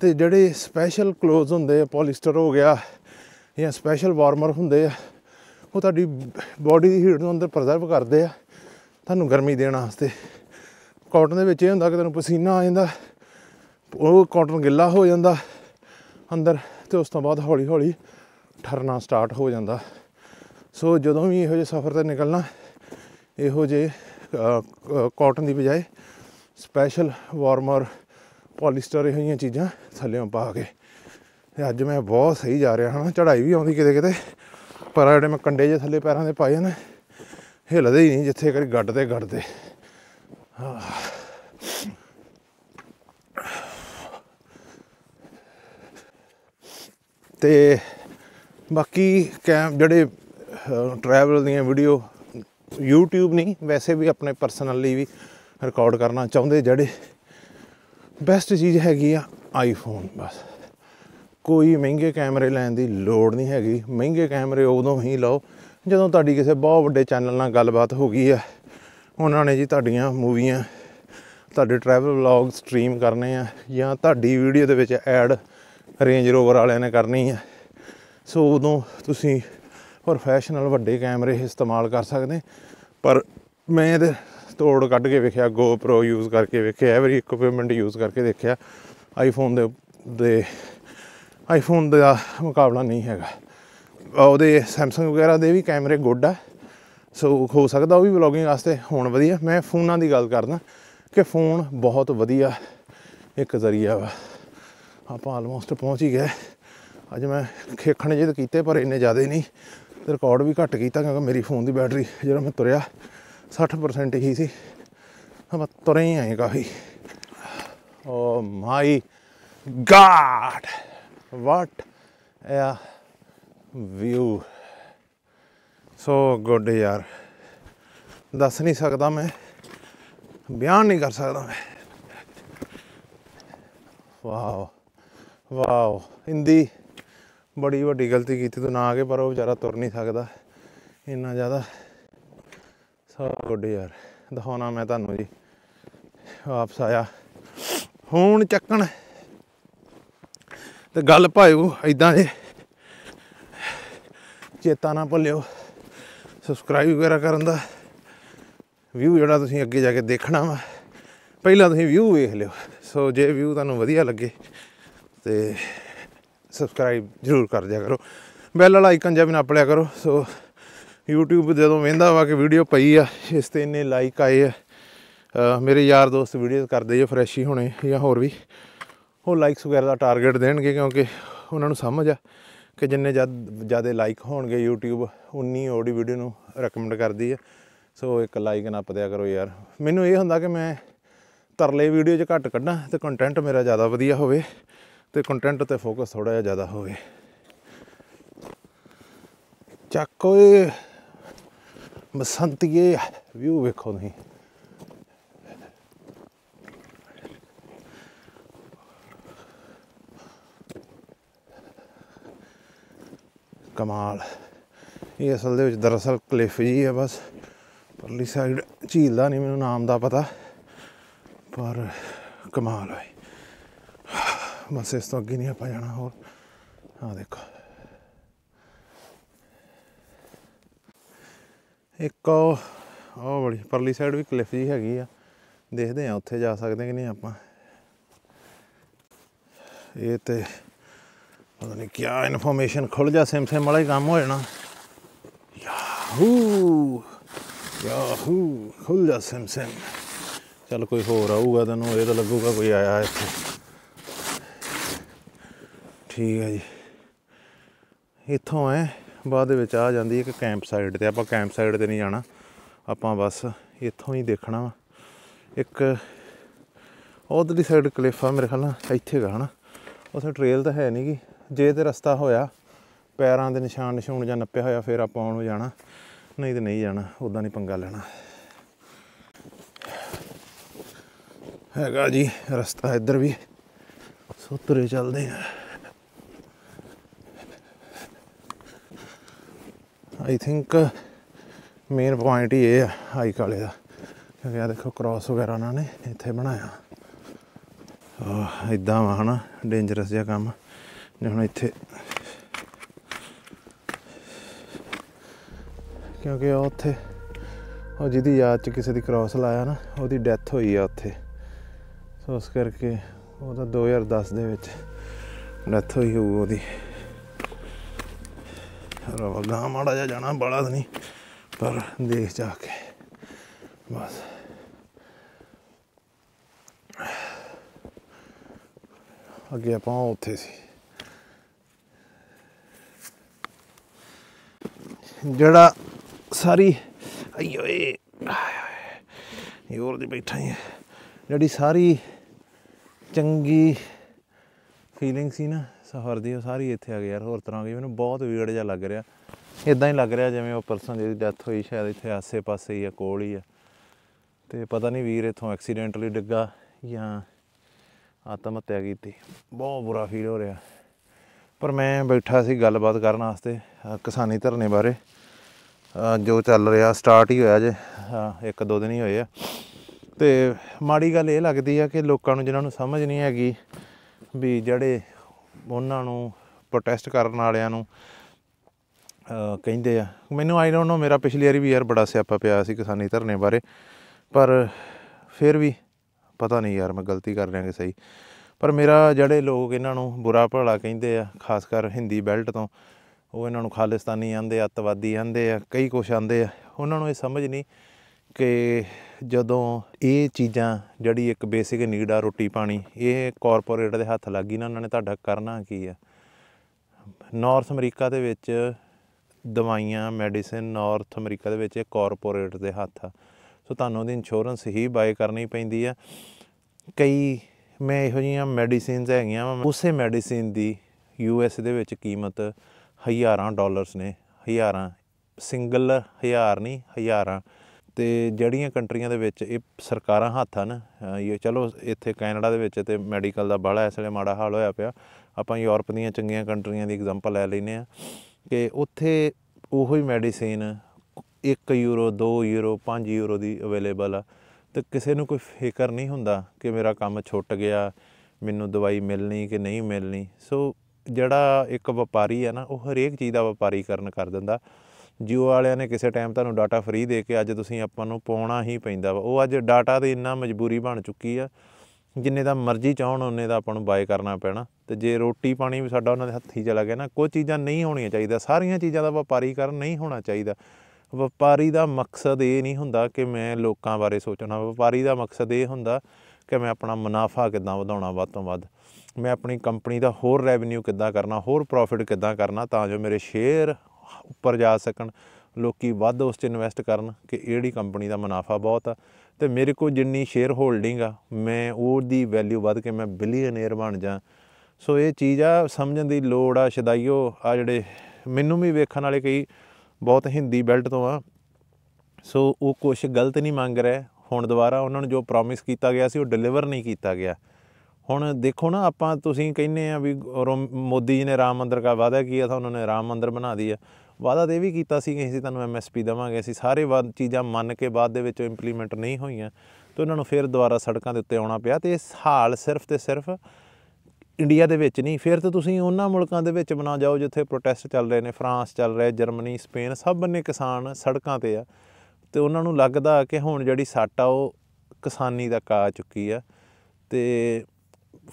ਤੇ ਜਿਹੜੇ ਸਪੈਸ਼ਲ ਕਲੋਥਸ ਹੁੰਦੇ ਆ ਪੋਲੀਸਟਰ ਹੋ ਗਿਆ ਜਾਂ ਸਪੈਸ਼ਲ ਵਾਰਮਰ ਹੁੰਦੇ ਆ ਉਹ ਤੁਹਾਡੀ ਬਾਡੀ ਦੀ ਹੀਟ ਨੂੰ ਅੰਦਰ ਪ੍ਰਜ਼ਰਵ ਕਰਦੇ ਆ ਤੁਹਾਨੂੰ ਗਰਮੀ ਦੇਣ ਵਾਸਤੇ ਕਾਟਨ ਦੇ ਵਿੱਚ ਇਹ ਹੁੰਦਾ ਕਿ ਤੁਹਾਨੂੰ ਪਸੀਨਾ ਆ ਜਾਂਦਾ ਉਹ ਕਾਟਨ ਗਿੱਲਾ ਹੋ ਜਾਂਦਾ ਅੰਦਰ ਤੇ ਉਸ ਤੋਂ ਬਾਅਦ ਹੌਲੀ ਹੌਲੀ ਠਰਨਾ ਸਟਾਰਟ ਹੋ ਜਾਂਦਾ ਸੋ ਜਦੋਂ ਵੀ ਇਹੋ ਜਿਹੇ ਸਫ਼ਰ ਤੇ ਨਿਕਲਣਾ ਇਹੋ ਜਿਹੇ ਕਾਟਨ ਦੀ ਬਜਾਏ ਸਪੈਸ਼ਲ ਵਾਰਮਰ ਪੋਲੀਸਟਰ ਇਹੋ ਚੀਜ਼ਾਂ ਥੱਲੇੋਂ ਪਾ ਕੇ ਤੇ ਅੱਜ ਮੈਂ ਬਹੁਤ ਸਹੀ ਜਾ ਰਿਹਾ ਹਾਂ ਚੜ੍ਹਾਈ ਵੀ ਆਉਂਦੀ ਕਿਤੇ ਕਿਤੇ ਪਰ ਜਿਹੜੇ ਮੈਂ ਕੰਡੇ ਜੇ ਥੱਲੇ ਪੈਰਾਂ ਦੇ ਪਾਏ ਨੇ ਹਿੱਲਦੇ ਹੀ ਨਹੀਂ ਜਿੱਥੇ ਕਰੀ ਗੱਡ ਤੇ ਗੱਡ ਤੇ ਹਾਂ ਤੇ ਬਾਕੀ ਕੈਮ ਜਿਹੜੇ ਟਰੈਵਲ ਦੀਆਂ ਵੀਡੀਓ YouTube ਨਹੀਂ ਵੈਸੇ ਵੀ ਆਪਣੇ ਪਰਸਨਲੀ ਵੀ ਰਿਕਾਰਡ ਕਰਨਾ ਚਾਹੁੰਦੇ ਜਿਹੜੇ ਬੈਸਟ ਚੀਜ਼ ਹੈਗੀ ਆ ਆਈਫੋਨ ਬਸ ਕੋਈ ਮਹਿੰਗੇ ਕੈਮਰੇ ਲੈਣ ਦੀ ਲੋੜ ਨਹੀਂ ਹੈਗੀ ਮਹਿੰਗੇ ਕੈਮਰੇ ਉਦੋਂ ਹੀ ਲਓ ਜਦੋਂ ਤੁਹਾਡੀ ਕਿਸੇ ਬਹੁਤ ਵੱਡੇ ਚੈਨਲ ਨਾਲ ਗੱਲਬਾਤ ਹੋ ਗਈ ਹੈ ਉਹਨਾਂ ਨੇ ਜੀ ਤੁਹਾਡੀਆਂ ਮੂਵੀਆਂ ਤੁਹਾਡੇ ਟਰੈਵਲ ਵਲੌਗ ਸਟ੍ਰੀਮ ਕਰਨੇ ਆ ਜਾਂ ਤੁਹਾਡੀ ਵੀਡੀਓ ਦੇ ਵਿੱਚ ਐਡ ਰੇਂਜ ਰੋਵਰ ਵਾਲਿਆਂ ਨੇ ਕਰਨੀ ਹੈ ਸੋ ਉਦੋਂ ਤੁਸੀਂ ਪ੍ਰੋਫੈਸ਼ਨਲ ਵੱਡੇ ਕੈਮਰੇ ਇਸਤੇਮਾਲ ਕਰ ਸਕਦੇ ਪਰ ਮੈਂ ਇਹਦੇ ਤੋੜ ਕੱਢ ਕੇ ਵੇਖਿਆ GoPro ਯੂਜ਼ ਕਰਕੇ ਵੇਖਿਆ ਐਵਰੀ ਇਕਵਿਪਮੈਂਟ ਯੂਜ਼ ਕਰਕੇ ਦੇਖਿਆ ਆਈਫੋਨ ਦੇ ਦੇ ਆਈਫੋਨ ਦਾ ਮੁਕਾਬਲਾ ਨਹੀਂ ਹੈਗਾ ਉਹਦੇ Samsung ਵਗੈਰਾ ਦੇ ਵੀ ਕੈਮਰੇ ਗੁੱਡ ਆ ਸੋ ਹੋ ਸਕਦਾ ਉਹ ਵੀ ਵਲੌਗਿੰਗ ਵਾਸਤੇ ਹੋਣ ਵਧੀਆ ਮੈਂ ਫੋਨਾਂ ਦੀ ਗੱਲ ਕਰਦਾ ਕਿ ਫੋਨ ਬਹੁਤ ਵਧੀਆ ਇੱਕ ਜ਼ਰੀਆ ਵਾ ਆਪਾਂ ਆਲਮੋਸਟ ਪਹੁੰਚ ਹੀ ਗਏ ਅੱਜ ਮੈਂ ਖੇਖਣ ਜਿੱਦ ਕੀਤੇ ਪਰ ਇੰਨੇ ਜ਼ਿਆਦਾ ਨਹੀਂ ਤੇ ਰਿਕਾਰਡ ਵੀ ਘੱਟ ਕੀਤਾ ਕਿਉਂਕਿ ਮੇਰੀ ਫੋਨ ਦੀ ਬੈਟਰੀ ਜਦੋਂ ਮੈਂ ਤੁਰਿਆ 60% ਹੀ ਸੀ ਆਪਾਂ ਤੁਰੇ ਹੀ ਆਏ ਕਾਫੀ ਓ ਮਾਈ ਗਾਡ ਵਾਟ ਆ ਵਿਊ ਸੋ ਗੁੱਡ ਯਾਰ ਦੱਸ ਨਹੀਂ ਸਕਦਾ ਮੈਂ ਬਿਆਨ ਨਹੀਂ ਕਰ ਸਕਦਾ ਮੈਂ ਵਾਓ ਵਾਓ ਹਿੰਦੀ ਬੜੀ ਵੱਡੀ ਗਲਤੀ ਕੀਤੀ ਤੂੰ ਨਾ ਆ ਕੇ ਪਰ ਉਹ ਵਿਚਾਰਾ ਤੁਰ ਨਹੀਂ ਸਕਦਾ ਇੰਨਾ ਜ਼ਿਆਦਾ ਸੋ ਗੁੱਡ ਯਾਰ ਦਿਖਾਉਣਾ ਮੈਂ ਤੁਹਾਨੂੰ ਜੀ ਵਾਪਸ ਆਇਆ ਹੁਣ ਚੱਕਣ ਤੇ ਗੱਲ ਭਾਇਓ ਐਦਾਂ ਜੇ ਚੇਤਾ ਨਾ ਭੁੱਲਿਓ ਸਬਸਕ੍ਰਾਈਬ ਵਗੈਰਾ ਕਰਨ ਦਾ ਵਿਊ ਜਿਹੜਾ ਤੁਸੀਂ ਅੱਗੇ ਜਾ ਕੇ ਦੇਖਣਾ ਵਾ ਪਹਿਲਾਂ ਤੁਸੀਂ ਵਿਊ ਵੇਖ ਲਿਓ ਸੋ ਜੇ ਵਿਊ ਤੁਹਾਨੂੰ ਵਧੀਆ ਲੱਗੇ ਤੇ ਸਬਸਕ੍ਰਾਈਬ ਜਰੂਰ ਕਰ ਦਿਆ ਕਰੋ ਬੈਲ ਵਾਲਾ ਆਈਕਨ ਜਾਂ ਵੀ ਨਾ ਕਰੋ ਸੋ YouTube ਜਦੋਂ ਵੇਂਦਾ ਵਾ ਕਿ ਵੀਡੀਓ ਪਈ ਆ ਇਸ ਤੇ ਇੰਨੇ ਲਾਈਕ ਆਏ ਆ ਮੇਰੇ ਯਾਰ ਦੋਸਤ ਵੀਡੀਓਜ਼ ਕਰਦੇ ਜੋ ਫਰੈਸ਼ ਹੀ ਹੋਣੇ ਜਾਂ ਹੋਰ ਵੀ ਉਹ ਲਾਈਕਸ ਵਗੈਰਾ ਦਾ ਟਾਰਗੇਟ ਦੇਣਗੇ ਕਿਉਂਕਿ ਉਹਨਾਂ ਨੂੰ ਸਮਝ ਆ ਕਿ ਜਿੰਨੇ ਜਿਆਦਾ ਲਾਈਕ ਹੋਣਗੇ YouTube ਉਨੀ ਓਡੀ ਵੀਡੀਓ ਨੂੰ ਰეკਮੈਂਡ ਕਰਦੀ ਆ ਸੋ ਇੱਕ ਲਾਈਕ ਨਾ ਪਦਿਆ ਕਰੋ ਯਾਰ ਮੈਨੂੰ ਇਹ ਹੁੰਦਾ ਕਿ ਮੈਂ ਤਰਲੇ ਵੀਡੀਓ 'ਚ ਘੱਟ ਕੱਢਾਂ ਤੇ ਕੰਟੈਂਟ ਮੇਰਾ ਜ਼ਿਆਦਾ ਵਧੀਆ ਹੋਵੇ ਤੇ ਕੰਟੈਂਟ ਤੇ ਫੋਕਸ ਥੋੜਾ ਜਿਹਾ ਜ਼ਿਆਦਾ ਹੋਵੇ ਚੱਕ ਓਏ ਬਸੰਤੀਏ ਵਿਊ ਵੇਖੋ ਨਹੀਂ ਕਮਾਲ ਇਹ ਅਸਲ ਦੇ ਵਿੱਚ ਦਰਅਸਲ ਕਲਿਫ ਜੀ ਹੈ ਬਸ ਪਰਲੀ ਸਾਈਡ ਝੀਲ ਦਾ ਨਹੀਂ ਮੈਨੂੰ ਨਾਮ ਦਾ ਪਤਾ ਪਰ ਕਮਾਲ ਹੈ ਬਸ ਇਸ ਤੋਂ ਅੱਗੇ ਨਹੀਂ ਆਪਾਂ ਜਾਣਾ ਹੋਰ ਆ ਦੇਖੋ ਇੱਕ ਉਹ ਬੜੀ ਪਰਲੀ ਸਾਈਡ ਵੀ ਕਲਿਫ ਜੀ ਹੈਗੀ ਆ ਦੇਖਦੇ ਆ ਉੱਥੇ ਜਾ ਸਕਦੇ ਕਿ ਨਹੀਂ ਆਪਾਂ ਇਹ ਤੇ ਪਤਾ ਨਹੀਂ ਕੀ ਇਨਫੋਰਮੇਸ਼ਨ ਖੁੱਲ ਜਾ ਸਿਮ ਸਿਮ ਵਾਲਾ ਹੀ ਕੰਮ ਹੋ ਜਾਣਾ ਯਾਹੂ ਯਾਹੂ ਖੁੱਲ ਜਾ ਸਿਮ ਸਿਮ ਚਲ ਕੋਈ ਹੋਰ ਆਊਗਾ ਤੈਨੂੰ ਇਹ ਤਾਂ ਲੱਗੂਗਾ ਕੋਈ ਆਇਆ ਇੱਥੇ ਠੀਕ ਹੈ ਜੀ ਇੱਥੋਂ ਐ ਬਾਅਦ ਵਿੱਚ ਆ ਜਾਂਦੀ ਇੱਕ ਕੈਂਪ ਸਾਈਟ ਤੇ ਆਪਾਂ ਕੈਂਪ ਸਾਈਟ ਤੇ ਨਹੀਂ ਜਾਣਾ ਆਪਾਂ ਬਸ ਇੱਥੋਂ ਹੀ ਦੇਖਣਾ ਵਾ ਇੱਕ ਉਧਰਲੀ ਸਾਈਡ ਕਲੇਫਾ ਮੇਰੇ ਖਿਆਲ ਨਾਲ ਇੱਥੇ ਗਾ ਹਨਾ ਉਥੇ ਟ੍ਰੇਲ ਤਾਂ ਹੈ ਨਹੀਂਗੀ ਜੇ ਤੇ ਰਸਤਾ ਹੋਇਆ ਪੈਰਾਂ ਦੇ ਨਿਸ਼ਾਨ ਨਿਸ਼ੂਣ ਜਾਂ ਨੱਪਿਆ ਹੋਇਆ ਫਿਰ ਆਪਾਂ ਉਹਨੂੰ ਜਾਣਾ ਨਹੀਂ ਤੇ ਨਹੀਂ ਜਾਣਾ ਉਦਾਂ ਨਹੀਂ ਪੰਗਾ ਲੈਣਾ ਹੈਗਾ ਜੀ ਰਸਤਾ ਇੱਧਰ ਵੀ ਸੋਤਰੇ ਚੱਲਦੇ ਆ ਆਈ ਥਿੰਕ ਮੇਨ ਪੁਆਇੰਟ ਹੀ ਇਹ ਆ ਹਾਈ ਕਾਲੇ ਦਾ ਕਿਉਂਕਿ ਆ ਦੇਖੋ ਕ੍ਰਾਸ ਵਗੈਰਾ ਉਹਨਾਂ ਨੇ ਇੱਥੇ ਬਣਾਇਆ ਆ ਇਦਾਂ ਵਾ ਹਨਾ ਡੇਂਜਰਸ ਜਿਹਾ ਕੰਮ ਜੇ ਹੁਣ ਇੱਥੇ ਕਿਉਂਕਿ ਉਹ ਉੱਥੇ ਉਹ ਜਿਹਦੀ ਯਾਦ 'ਚ ਕਿਸੇ ਦੀ ਕ੍ਰਾਸ ਲਾਇਆ ਨਾ ਉਹਦੀ ਡੈਥ ਹੋਈ ਆ ਉੱਥੇ ਸੋ ਉਸ ਕਰਕੇ ਉਹਦਾ 2010 ਦੇ ਵਿੱਚ ਡੈਥ ਹੋਈ ਹੋਊ ਉਹਦੀ ਰਵਾ ਗਾਂ ਮਾੜਾ ਜਾ ਜਾਣਾ ਬੜਾ ਨਹੀਂ ਪਰ ਦੇਖ ਜਾ ਕੇ ਬਸ ਅੱਗੇ ਆਪਾਂ ਉੱਥੇ ਸੀ ਜਿਹੜਾ ਸਾਰੀ ਅਈਓਏ ਇਹ ਹੋਰ ਦੀ ਬੈਠਾ ਹੀ ਜਿਹੜੀ ਸਾਰੀ ਚੰਗੀ ਫੀਲਿੰਗ ਸੀ ਨਾ ਸਫਰ ਦੀ ਉਹ ਸਾਰੀ ਇੱਥੇ ਆ ਗਈ ਯਾਰ ਹੋਰ ਤਰ੍ਹਾਂ ਗਈ ਮੈਨੂੰ ਬਹੁਤ ਵੀਰਡ ਜਿਹਾ ਲੱਗ ਰਿਹਾ ਇਦਾਂ ਹੀ ਲੱਗ ਰਿਹਾ ਜਿਵੇਂ ਉਹ ਪਰਸਨ ਜਿਹਦੀ ਡੈਥ ਹੋਈ ਸ਼ਾਇਦ ਇੱਥੇ ਆਸੇ-ਪਾਸੇ ਹੀ ਆ ਕੋਲ ਹੀ ਆ ਤੇ ਪਤਾ ਨਹੀਂ ਵੀਰ ਇਥੋਂ ਐਕਸੀਡੈਂਟਲੀ ਡਿੱਗਾ ਜਾਂ ਆਤਮ ਹੱਤਿਆ ਕੀਤੀ ਬਹੁਤ ਬੁਰਾ ਫੀਲ ਹੋ ਰਿਹਾ ਪਰ ਮੈਂ ਬੈਠਾ ਸੀ ਗੱਲਬਾਤ ਕਰਨ ਵਾਸਤੇ ਕਿਸਾਨੀ ਧਰਨੇ ਬਾਰੇ ਜੋ ਚੱਲ ਰਿਹਾ ਸਟਾਰਟ ਹੀ ਹੋਇਆ ਜੇ ਇੱਕ ਦੋ ਦਿਨ ਹੀ ਹੋਏ ਆ ਤੇ ਮਾੜੀ ਗੱਲ ਇਹ ਲੱਗਦੀ ਆ ਕਿ ਲੋਕਾਂ ਨੂੰ ਜਿਨ੍ਹਾਂ ਨੂੰ ਸਮਝ ਨਹੀਂ ਹੈਗੀ ਵੀ ਜਿਹੜੇ ਉਹਨਾਂ ਨੂੰ ਪ੍ਰੋਟੈਸਟ ਕਰਨ ਵਾਲਿਆਂ ਨੂੰ ਕਹਿੰਦੇ ਆ ਮੈਨੂੰ ਆਈ ਡੋਨਟ ਨੋ ਮੇਰਾ ਪਿਛਲੀ ਵਾਰੀ ਵੀ ਯਾਰ ਬੜਾ ਸਿਆਪਾ ਪਿਆ ਸੀ ਕਿਸਾਨੀ ਧਰਨੇ ਬਾਰੇ ਪਰ ਫਿਰ ਵੀ ਪਤਾ ਨਹੀਂ ਯਾਰ ਮੈਂ ਗਲਤੀ ਕਰ ਰਿਹਾ ਕਿ ਸਹੀ ਪਰ ਮੇਰਾ ਜਿਹੜੇ ਲੋਕ ਇਹਨਾਂ ਨੂੰ ਬੁਰਾ ਭਲਾ ਕਹਿੰਦੇ ਆ ਖਾਸ ਕਰ ਹਿੰਦੀ ਬੈਲਟ ਤੋਂ ਉਹ ਇਹਨਾਂ ਨੂੰ ਖਾਲਿਸਤਾਨੀ ਆਂਦੇ ਅੱਤਵਾਦੀ ਆਂਦੇ ਆ ਕਈ ਕੁਛ ਆਂਦੇ ਆ ਉਹਨਾਂ ਨੂੰ ਇਹ ਸਮਝ ਨਹੀਂ ਕਿ ਜਦੋਂ ਇਹ ਚੀਜ਼ਾਂ ਜਿਹੜੀ ਇੱਕ ਬੇਸਿਕ ਨੀਡ ਆ ਰੋਟੀ ਪਾਣੀ ਇਹ ਕਾਰਪੋਰੇਟ ਦੇ ਹੱਥ ਲੱਗ ਗਈ ਨਾ ਉਹਨਾਂ ਨੇ ਤੁਹਾਡਾ ਕਰਨਾ ਕੀ ਆ ਨਾਰਥ ਅਮਰੀਕਾ ਦੇ ਵਿੱਚ ਦਵਾਈਆਂ ਮੈਡੀਸਿਨ ਨਾਰਥ ਅਮਰੀਕਾ ਦੇ ਵਿੱਚ ਇਹ ਕਾਰਪੋਰੇਟ ਦੇ ਹੱਥ ਆ ਸੋ ਤੁਹਾਨੂੰ ਉਹਦੀ ਇੰਸ਼ੋਰੈਂਸ ਹੀ ਬਾਏ ਕਰਨੀ ਪੈਂਦੀ ਆ ਕਈ ਮੈਂ ਇਹੋ ਜੀਆਂ ਮੈਡੀਸਿਨਸ ਹੈਗੀਆਂ ਉਸੇ ਮੈਡੀਸਿਨ ਦੀ ਯੂ ਐਸ ਦੇ ਵਿੱਚ ਕੀਮਤ ਹਜ਼ਾਰਾਂ ਡਾਲਰਸ ਨੇ ਹਜ਼ਾਰਾਂ ਸਿੰਗਲ ਹਜ਼ਾਰ ਨਹੀਂ ਹਜ਼ਾਰਾਂ ਤੇ ਜਿਹੜੀਆਂ ਕੰਟਰੀਆਂ ਦੇ ਵਿੱਚ ਇਹ ਸਰਕਾਰਾਂ ਹੱਥ ਹਨ ਇਹ ਚਲੋ ਇੱਥੇ ਕੈਨੇਡਾ ਦੇ ਵਿੱਚ ਤੇ ਮੈਡੀਕਲ ਦਾ ਬੜਾ ਇਸ ਵੇਲੇ ਮਾੜਾ ਹਾਲ ਹੋਇਆ ਪਿਆ ਆਪਾਂ ਯੂਰਪ ਦੀਆਂ ਚੰਗੀਆਂ ਕੰਟਰੀਆਂ ਦੀ ਐਗਜ਼ਾਮਪਲ ਲੈ ਲੈਨੇ ਆ ਕਿ ਉੱਥੇ ਉਹੋ ਹੀ ਮੈਡੀਸਿਨ 1 ਯੂਰੋ 2 ਯੂਰੋ 5 ਯੂਰੋ ਦੀ ਅਵੇਲੇਬਲ ਆ ਤੇ ਕਿਸੇ ਨੂੰ ਕੋਈ ਫਿਕਰ ਨਹੀਂ ਹੁੰਦਾ ਕਿ ਮੇਰਾ ਕੰਮ ਛੁੱਟ ਗਿਆ ਮੈਨੂੰ ਦਵਾਈ ਮਿਲਣੀ ਕਿ ਨਹੀਂ ਮਿਲਣੀ ਸੋ ਜਿਹੜਾ ਇੱਕ ਵਪਾਰੀ ਹੈ ਨਾ ਉਹ ਹਰੇਕ ਚੀਜ਼ ਦਾ ਵਪਾਰੀਕਰਨ ਕਰ ਦਿੰਦਾ ਜੀਓ ਵਾਲਿਆਂ ਨੇ ਕਿਸੇ ਟਾਈਮ ਤੁਹਾਨੂੰ ਡਾਟਾ ਫ੍ਰੀ ਦੇ ਕੇ ਅੱਜ ਤੁਸੀਂ ਆਪਾਂ ਨੂੰ ਪਾਉਣਾ ਹੀ ਪੈਂਦਾ ਵਾ ਉਹ ਅੱਜ ਡਾਟਾ ਦੀ ਇੰਨਾ ਮਜਬੂਰੀ ਬਣ ਚੁੱਕੀ ਆ ਜਿੰਨੇ ਦਾ ਮਰਜ਼ੀ ਚਾਹਣ ਉਹਨੇ ਦਾ ਆਪਾਂ ਨੂੰ ਬਾਏ ਕਰਨਾ ਪੈਣਾ ਤੇ ਜੇ ਰੋਟੀ ਪਾਣੀ ਵੀ ਸਾਡਾ ਉਹਨਾਂ ਦੇ ਹੱਥੀ ਚਲਾ ਗਿਆ ਨਾ ਕੋਈ ਚੀਜ਼ਾਂ ਨਹੀਂ ਹੋਣੀਆਂ ਚਾਹੀਦਾ ਸਾਰੀਆਂ ਚੀਜ਼ਾਂ ਦਾ ਵਪਾਰੀਕਰਨ ਨਹੀਂ ਹੋਣਾ ਚਾਹੀਦਾ ਵਪਾਰੀ ਦਾ ਮਕਸਦ ਇਹ ਨਹੀਂ ਹੁੰਦਾ ਕਿ ਮੈਂ ਲੋਕਾਂ ਬਾਰੇ ਸੋਚਣਾ ਵਪਾਰੀ ਦਾ ਮਕਸਦ ਇਹ ਹੁੰਦਾ ਕਿ ਮੈਂ ਆਪਣਾ ਮੁਨਾਫਾ ਕਿੱਦਾਂ ਵਧਾਉਣਾ ਵੱਧ ਤੋਂ ਵੱਧ ਮੈਂ ਆਪਣੀ ਕੰਪਨੀ ਦਾ ਹੋਰ ਰੈਵਨਿਊ ਕਿੱਦਾਂ ਕਰਨਾ ਹੋਰ ਪ੍ਰੋਫਿਟ ਕਿੱਦਾਂ ਕਰਨਾ ਤਾਂ ਜੋ ਮੇਰੇ ਸ਼ੇਅਰ ਉੱਪਰ ਜਾ ਸਕਣ ਲੋਕੀ ਵੱਧ ਉਸ 'ਚ ਇਨਵੈਸਟ ਕਰਨ ਕਿ ਇਹੜੀ ਕੰਪਨੀ ਦਾ ਮੁਨਾਫਾ ਬਹੁਤ ਆ ਤੇ ਮੇਰੇ ਕੋਲ ਜਿੰਨੀ ਸ਼ੇਅਰ ਹੋਲਡਿੰਗ ਆ ਮੈਂ ਉਹਦੀ ਵੈਲਿਊ ਵੱਧ ਕੇ ਮੈਂ ਬਿਲੀਅਨੇਅਰ ਬਣ ਜਾ ਸੋ ਇਹ ਚੀਜ਼ ਆ ਸਮਝਣ ਦੀ ਲੋੜ ਆ ਸ਼ਦਾਈਓ ਆ ਜਿਹੜੇ ਮੈਨੂੰ ਵੀ ਵੇਖਣ ਵਾਲੇ ਕਈ ਬਹੁਤ ਹਿੰਦੀ ਬੈਲਟ ਤੋਂ ਆ ਸੋ ਉਹ ਕੁਝ ਗਲਤ ਨਹੀਂ ਮੰਗ ਰਿਹਾ ਹੁਣ ਦੁਬਾਰਾ ਉਹਨਾਂ ਨੂੰ ਜੋ ਪ੍ਰੋਮਿਸ ਕੀਤਾ ਗਿਆ ਸੀ ਉਹ ਡਿਲੀਵਰ ਨਹੀਂ ਕੀਤਾ ਗਿਆ ਹੁਣ ਦੇਖੋ ਨਾ ਆਪਾਂ ਤੁਸੀਂ ਕਹਿੰਨੇ ਆ ਵੀ ਮੋਦੀ ਜੀ ਨੇ ਰਾਮ ਮੰਦਿਰ ਦਾ ਵਾਅਦਾ ਕੀਤਾ ਤਾਂ ਉਹਨਾਂ ਨੇ ਰਾਮ ਮੰਦਿਰ ਬਣਾ ਦਿਆ ਵਾਅਦਾ ਤੇ ਵੀ ਕੀਤਾ ਸੀ ਕਿ ਅਸੀਂ ਤੁਹਾਨੂੰ ਐਮਐਸਪੀ ਦਵਾਂਗੇ ਅਸੀਂ ਸਾਰੇ ਚੀਜ਼ਾਂ ਮੰਨ ਕੇ ਬਾਅਦ ਦੇ ਵਿੱਚ ਇੰਪਲੀਮੈਂਟ ਨਹੀਂ ਹੋਈਆਂ ਤੇ ਉਹਨਾਂ ਨੂੰ ਫਿਰ ਦੁਬਾਰਾ ਸੜਕਾਂ ਦੇ ਉੱਤੇ ਆਉਣਾ ਪਿਆ ਤੇ ਇਹ ਹਾਲ ਸਿਰਫ ਤੇ ਸਿਰਫ ਇੰਡੀਆ ਦੇ ਵਿੱਚ ਨਹੀਂ ਫਿਰ ਤਾਂ ਤੁਸੀਂ ਉਹਨਾਂ ਮੁਲਕਾਂ ਦੇ ਵਿੱਚ ਬਣਾ ਜਾਓ ਜਿੱਥੇ ਪ੍ਰੋਟੈਸਟ ਚੱਲ ਰਹੇ ਨੇ ਫਰਾਂਸ ਚੱਲ ਰਿਹਾ ਜਰਮਨੀ ਸਪੇਨ ਸਭ ਬੰਨੇ ਕਿਸਾਨ ਸੜਕਾਂ ਤੇ ਆ ਤੇ ਉਹਨਾਂ ਨੂੰ ਲੱਗਦਾ ਕਿ ਹੁਣ ਜਿਹੜੀ ਸੱਟ ਆ ਉਹ ਕਿਸਾਨੀ ਦਾ ਕਾ ਚੁੱਕੀ ਆ ਤੇ